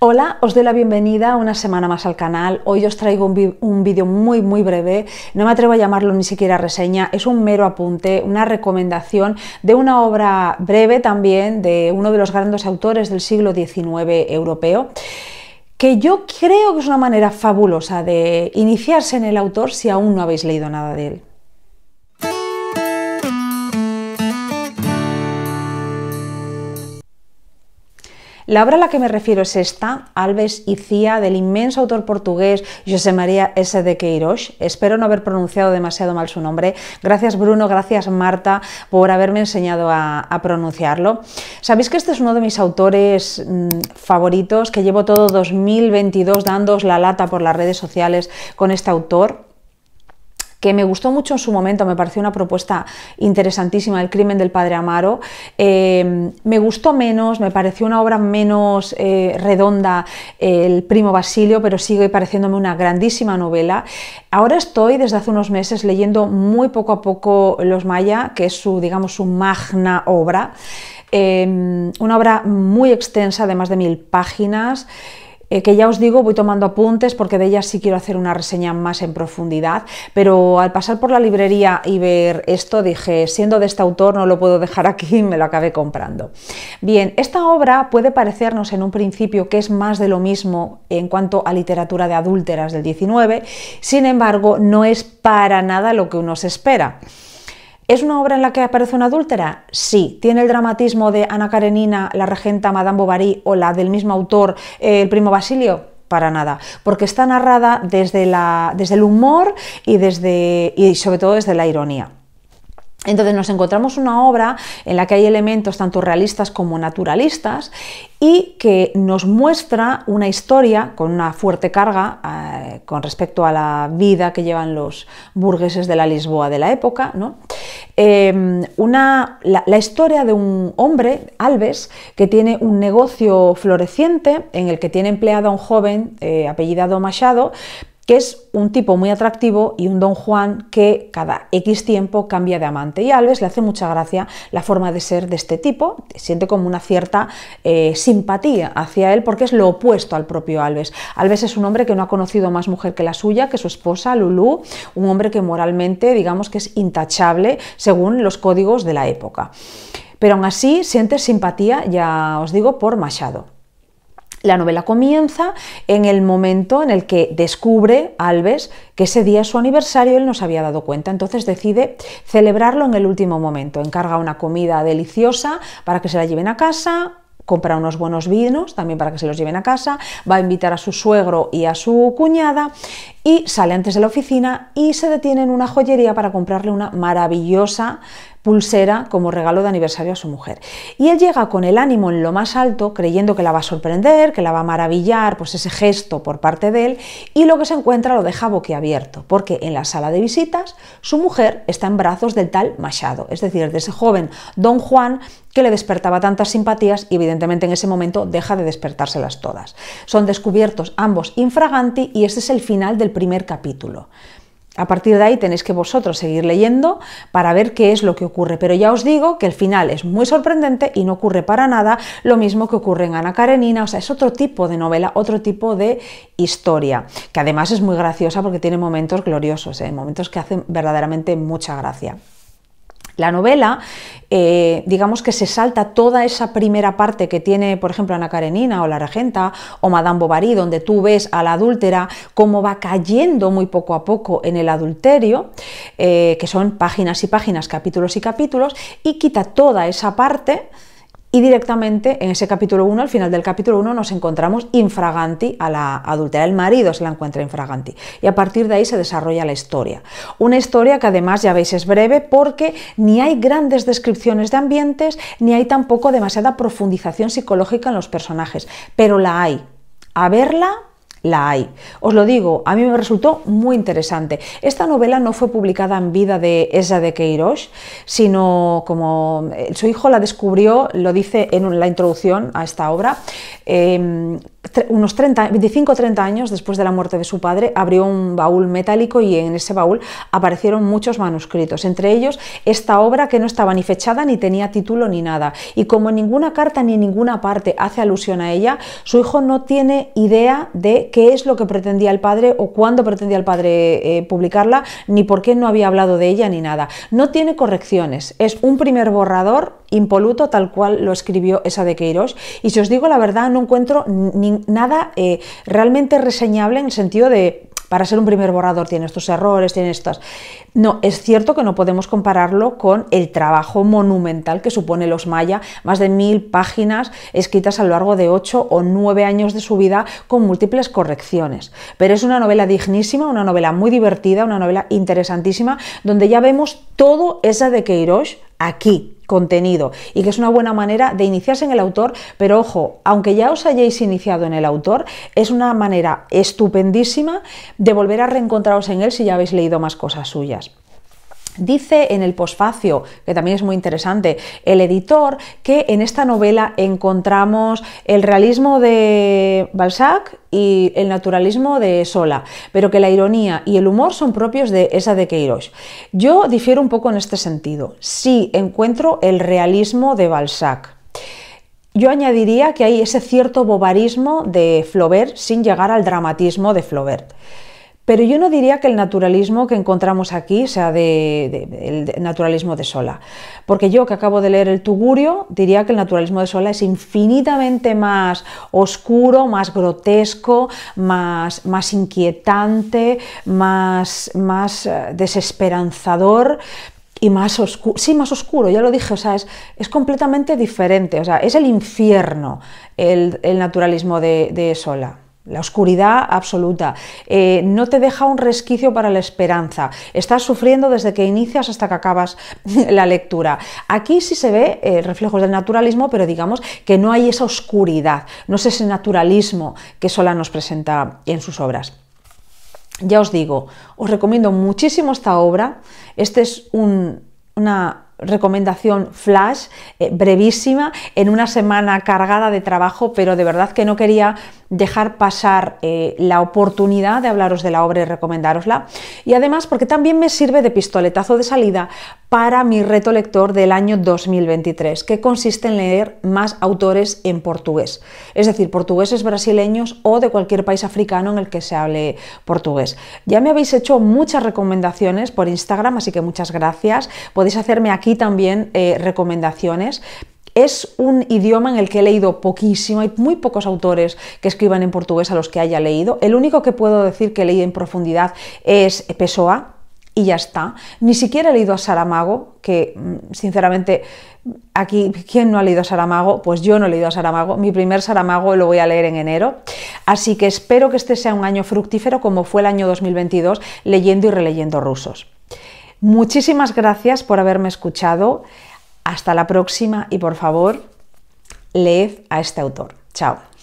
Hola, os doy la bienvenida una semana más al canal. Hoy os traigo un, vídeo muy muy breve, no me atrevo a llamarlo ni siquiera reseña, es un mero apunte, una recomendación de una obra breve también de uno de los grandes autores del siglo XIX europeo que yo creo que es una manera fabulosa de iniciarse en el autor si aún no habéis leído nada de él. La obra a la que me refiero es esta, Alves y Cía, del inmenso autor portugués José María S. de Queiroz. Espero no haber pronunciado demasiado mal su nombre. Gracias Bruno, gracias Marta por haberme enseñado a, pronunciarlo. Sabéis que este es uno de mis autores mm, favoritos, que llevo todo 2022 dándoos la lata por las redes sociales con este autor que me gustó mucho en su momento, me pareció una propuesta interesantísima, El crimen del padre Amaro. Eh, me gustó menos, me pareció una obra menos eh, redonda eh, El primo Basilio, pero sigue pareciéndome una grandísima novela. Ahora estoy desde hace unos meses leyendo muy poco a poco Los Maya, que es su, digamos, su magna obra. una obra muy extensa, de más de mil páginas. Eh, que ya os digo, voy tomando apuntes porque de ellas sí quiero hacer una reseña más en profundidad, pero al pasar por la librería y ver esto dije, siendo de este autor no lo puedo dejar aquí me lo acabé comprando. Bien, esta obra puede parecernos en un principio que es más de lo mismo en cuanto a literatura de adúlteras del 19, sin embargo no es para nada lo que uno se espera. ¿Es una obra en la que aparece una adúltera? Sí. ¿Tiene el dramatismo de Ana Karenina, la regenta Madame Bovary o la del mismo autor, eh, el primo Basilio? para nada, porque está narrada desde, desde el humor y, desde, y sobre todo desde la ironía. Entonces nos encontramos una obra en la que hay elementos tanto realistas como naturalistas y que nos muestra una historia con una fuerte carga eh, con respecto a la vida que llevan los burgueses de la Lisboa de la época. ¿no? Em, una, la, historia de un hombre, Alves, que tiene un negocio floreciente en el que tiene empleado a un joven eh, apellidado Machado, que es un tipo muy atractivo y un don Juan que cada X tiempo cambia de amante. Y a Alves le hace mucha gracia la forma de ser de este tipo, siente como una cierta eh, simpatía hacia él porque es lo opuesto al propio Alves. Alves es un hombre que no ha conocido más mujer que la suya, que su esposa, Lulú, un hombre que moralmente digamos que es intachable según los códigos de la época. Pero aún así siente simpatía, ya os digo, por Machado. La novela comienza en el momento en el que descubre Alves que ese día es su aniversario, él no se había dado cuenta, entonces decide celebrarlo en el último momento, encarga una comida deliciosa para que se la lleven a casa, compra unos buenos vinos también para que se los lleven a casa, va a invitar a su suegro y a su cuñada y sale antes de la oficina y se detiene en una joyería para comprarle una maravillosa pulsera como regalo de aniversario a su mujer. Y él llega con el ánimo en lo más alto, creyendo que la va a sorprender, que la va a maravillar, pues ese gesto por parte de él, y lo que se encuentra lo deja boquiabierto, porque en la sala de visitas su mujer está en brazos del tal Machado, es decir, de ese joven don Juan que le despertaba tantas simpatías y evidentemente en ese momento deja de despertárselas todas. Son descubiertos ambos infraganti y este es el final del primer capítulo. A partir de ahí tenéis que vosotros seguir leyendo para ver qué es lo que ocurre. Pero ya os digo que el final es muy sorprendente y no ocurre para nada lo mismo que ocurre en Ana Karenina. O sea, es otro tipo de novela, otro tipo de historia, que además es muy graciosa porque tiene momentos gloriosos, ¿eh? momentos que hacen verdaderamente mucha gracia. La novela, eh, digamos que se salta toda esa primera parte que tiene, por ejemplo, Ana Karenina o La Regenta o Madame Bovary, donde tú ves a la adúltera cómo va cayendo muy poco a poco en el adulterio, eh, que son páginas y páginas, capítulos y capítulos, y quita toda esa parte y directamente en ese capítulo 1, al final del capítulo 1, nos encontramos infraganti a la adultera. El marido se la encuentra infraganti. Y a partir de ahí se desarrolla la historia. Una historia que además, ya veis, es breve porque ni hay grandes descripciones de ambientes, ni hay tampoco demasiada profundización psicológica en los personajes. Pero la hay. A verla la hay. Os lo digo, a mí me resultó muy interesante. Esta novela no fue publicada en vida de Esa de Queiroz, sino como eh, su hijo la descubrió, lo dice en la introducción a esta obra, em, unos 30, 25 o 30 años después de la muerte de su padre, abrió un baúl metálico y en ese baúl aparecieron muchos manuscritos, entre ellos esta obra que no estaba ni fechada ni tenía título ni nada. Y como ninguna carta ni ninguna parte hace alusión a ella, su hijo no tiene idea de qué es lo que pretendía el padre o cuándo pretendía el padre eh, publicarla, ni por qué no había hablado de ella ni nada. No tiene correcciones, es un primer borrador impoluto tal cual lo escribió esa de Queiroz. Y si os digo la verdad, no encuentro nada eh, realmente reseñable en el sentido de para ser un primer borrador tiene estos errores, tiene estas. No, es cierto que no podemos compararlo con el trabajo monumental que supone Los Maya, más de mil páginas escritas a lo largo de ocho o nueve años de su vida con múltiples correcciones. Pero es una novela dignísima, una novela muy divertida, una novela interesantísima, donde ya vemos todo esa de Queiroz aquí, contenido y que es una buena manera de iniciarse en el autor, pero ojo, aunque ya os hayáis iniciado en el autor, es una manera estupendísima de volver a reencontraros en él si ya habéis leído más cosas suyas. Dice en el posfacio, que también es muy interesante, el editor que en esta novela encontramos el realismo de Balzac y el naturalismo de Sola, pero que la ironía y el humor son propios de esa de Queiroz. Yo difiero un poco en este sentido. Sí encuentro el realismo de Balzac. Yo añadiría que hay ese cierto bobarismo de Flaubert sin llegar al dramatismo de Flaubert. Pero yo no diría que el naturalismo que encontramos aquí sea de, el naturalismo de Sola, porque yo que acabo de leer el Tugurio diría que el naturalismo de Sola es infinitamente más oscuro, más grotesco, más, más inquietante, más, más eh, desesperanzador, y más oscuro, sí, más oscuro, ya lo dije, o sea, es, completamente diferente, o sea, es el infierno el, naturalismo de Sola la oscuridad absoluta, eh, no te deja un resquicio para la esperanza, estás sufriendo desde que inicias hasta que acabas la lectura. Aquí sí se ve eh, reflejos del naturalismo, pero digamos que no hay esa oscuridad, no es ese naturalismo que Sola nos presenta en sus obras. Ya os digo, os recomiendo muchísimo esta obra, este es un, una recomendación flash, eh, brevísima, en una semana cargada de trabajo, pero de verdad que no quería dejar pasar eh, la oportunidad de hablaros de la obra y recomendarosla Y además porque también me sirve de pistoletazo de salida para mi reto lector del año 2023, que consiste en leer más autores en portugués, es decir, portugueses brasileños o de cualquier país africano en el que se hable portugués. Ya me habéis hecho muchas recomendaciones por Instagram, así que muchas gracias. Podéis hacerme aquí también eh, recomendaciones, es un idioma en el que he leído poquísimo, hay muy pocos autores que escriban en portugués a los que haya leído. El único que puedo decir que leí en profundidad es Pessoa, y ya está. Ni siquiera he leído a Saramago, que mm, sinceramente aquí, ¿quién no ha leído a Saramago? Pues yo no he leído a Saramago. Mi primer Saramago lo voy a leer en enero. Así que espero que este sea un año fructífero como fue el año 2022 leyendo y releyendo rusos. Muchísimas gracias por haberme escuchado. Hasta la próxima y por favor, leed a este autor. Chao.